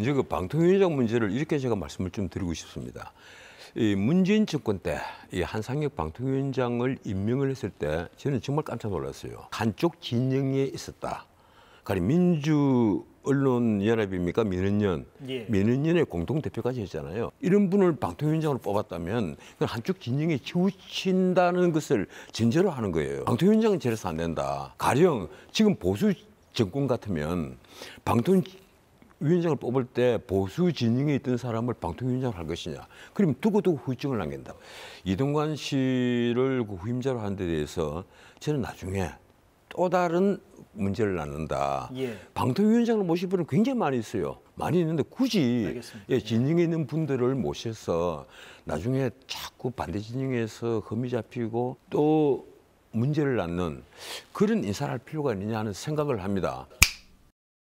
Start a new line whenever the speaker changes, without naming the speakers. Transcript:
먼저 그 방통위원장 문제를 이렇게 제가 말씀을 좀 드리고 싶습니다. 이 문재인 정권 때 이 한상혁 방통위원장을 임명을 했을 때 저는 정말 깜짝 놀랐어요. 한쪽 진영에 있었다. 가리 그러니까 민주 언론 연합입니까 민은연 예. 민은연의 공동 대표까지 했잖아요. 이런 분을 방통위원장으로 뽑았다면 그 한쪽 진영에 치우친다는 것을 전제로 하는 거예요. 방통위원장은 제래서안 된다. 가령 지금 보수 정권 같으면 방통 위원장을 뽑을 때 보수 진영에 있던 사람을 방통위원장을 할 것이냐. 그럼 두고두고 후유증을 남긴다. 이동관 씨를 그 후임자로 하는 데 대해서 저는 나중에 또 다른 문제를 낳는다. 예. 방통위원장을 모실 분은 굉장히 많이 있어요. 많이 있는데 굳이 예, 진영에 있는 분들을 모셔서 나중에 자꾸 반대 진영에서 흠이 잡히고 또 문제를 낳는 그런 인사를 할 필요가 있느냐 하는 생각을 합니다.